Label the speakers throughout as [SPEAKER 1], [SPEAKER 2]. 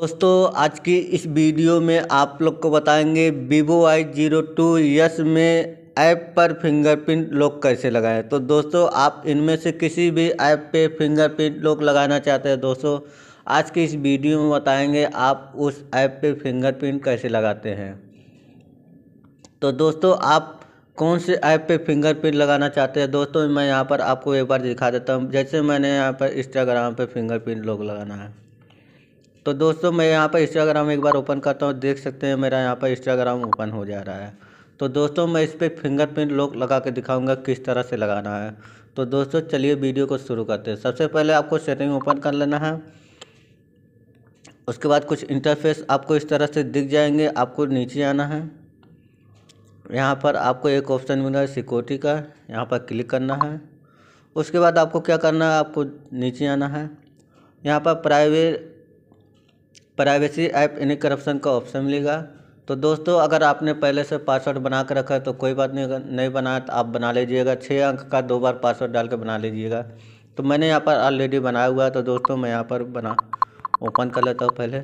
[SPEAKER 1] दोस्तों आज की इस वीडियो में आप लोग को बताएंगे Vivo I zero two S में ऐप पर फिंगरप्रिंट लॉक कैसे लगाएं तो दोस्तों आप इनमें से किसी भी ऐप पे फिंगरप्रिंट लॉक लगाना चाहते हैं दोस्तों आज की इस वीडियो में बताएंगे आप उस ऐप पे फिंगरप्रिंट कैसे लगाते हैं तो दोस्तों आप कौन से ऐप पे फिंगरप्रिंट लगाना चाहते हैं दोस्तों मैं यहाँ पर आपको एक बार दिखा देता हूँ जैसे मैंने यहाँ पर इंस्टाग्राम पर फिंगरप्रिंट लॉक लगाना है तो दोस्तों मैं यहाँ पर इंस्टाग्राम एक बार ओपन करता हूँ देख सकते हैं मेरा यहाँ पर इंस्टाग्राम ओपन हो जा रहा है तो दोस्तों मैं इस पर फिंगरप्रिंट लॉक लगा के दिखाऊंगा किस तरह से लगाना है तो दोस्तों चलिए वीडियो को शुरू करते हैं सबसे पहले आपको सेटिंग ओपन कर लेना है उसके बाद कुछ इंटरफेस आपको इस तरह से दिख जाएंगे आपको नीचे आना है यहाँ पर आपको एक ऑप्शन मिला है सिक्योरिटी का यहाँ पर क्लिक करना है उसके बाद आपको क्या करना है आपको नीचे आना है यहाँ पर प्राइवेट प्राइवेसी ऐप यानी करप्शन का ऑप्शन मिलेगा तो दोस्तों अगर आपने पहले से पासवर्ड बना कर रखा है तो कोई बात नहीं नहीं बनाया तो आप बना लीजिएगा छः अंक का दो बार पासवर्ड डाल के बना लीजिएगा तो मैंने यहाँ पर ऑलरेडी बनाया हुआ है तो दोस्तों मैं यहाँ पर बना ओपन कर लेता हूँ पहले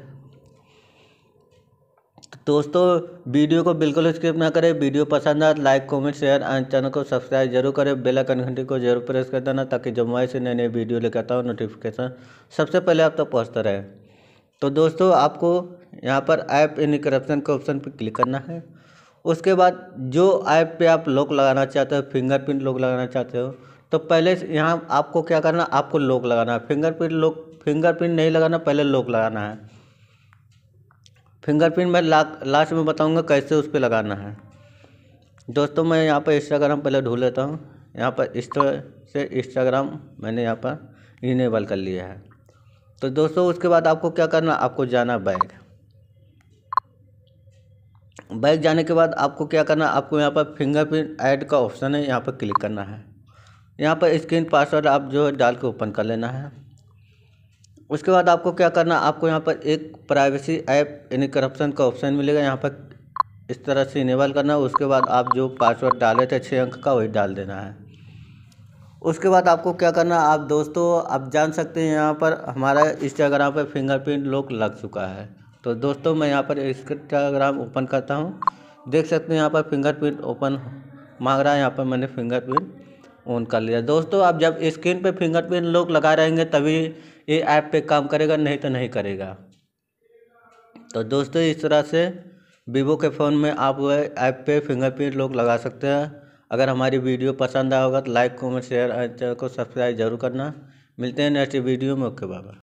[SPEAKER 1] दोस्तों वीडियो को बिल्कुल स्किप ना करें वीडियो पसंद आए like comment share and channel को सब्सक्राइब जरूर करें बेल आइकन घंटी को जरूर प्रेस कर देना ताकि जब मैं से नए नए वीडियो लेकर आता हूँ नोटिफिकेशन सबसे पहले आप तक तो पहुँचता रहे तो दोस्तों आपको यहाँ पर ऐप इन करप्शन के ऑप्शन पर क्लिक करना है उसके बाद जो ऐप पे आप लॉक लगाना चाहते हो फिंगरप्रिंट लॉक लगाना चाहते हो तो पहले यहाँ आपको क्या करना आपको लॉक लगाना है फिंगरप्रिंट लॉक फिंगरप्रिंट नहीं लगाना पहले लॉक लगाना है फिंगरप्रिंट मैं ला, लास्ट में बताऊँगा कैसे उस पर लगाना है दोस्तों मैं यहाँ पर इंस्टाग्राम पहले ढूंढ लेता हूँ यहाँ पर इस से इंस्टाग्राम मैंने यहाँ पर इनेबल कर लिया है तो दोस्तों उसके बाद आपको क्या करना आपको जाना बैग बैग जाने के बाद आपको क्या करना आपको यहाँ पर फिंगरप्रिंट ऐड का ऑप्शन है यहाँ पर क्लिक करना है यहाँ पर स्क्रीन पासवर्ड आप जो है डाल के ओपन कर लेना है उसके बाद आपको क्या करना आपको यहाँ पर एक प्राइवेसी ऐप यानी करप्शन का ऑप्शन मिलेगा यहाँ पर इस तरह से इनेबल करना है उसके बाद आप जो पासवर्ड डाले थे छः अंक का वही डाल देना है उसके बाद आपको क्या करना आप दोस्तों आप जान सकते हैं यहाँ पर हमारा इंस्टाग्राम पर फिंगरप्रिंट लॉक लग चुका है तो दोस्तों मैं यहाँ पर इंस्टाग्राम ओपन करता हूँ देख सकते हैं यहाँ पर फिंगरप्रिंट ओपन मांग रहा है यहाँ पर मैंने फिंगरप्रिंट ऑन कर लिया दोस्तों आप जब स्क्रीन पे फिंगरप्रिंट लॉक लगा रहेंगे तभी ये ऐप पे काम करेगा नहीं तो नहीं करेगा तो दोस्तों इस तरह से वीवो के फ़ोन में आप ऐप पे फिंगरप्रिंट लॉक लगा सकते हैं अगर हमारी वीडियो पसंद आया होगा तो लाइक कमेंट शेयर चैनल को सब्सक्राइब जरूर करना मिलते हैं नेक्स्ट वीडियो में ओके बाबा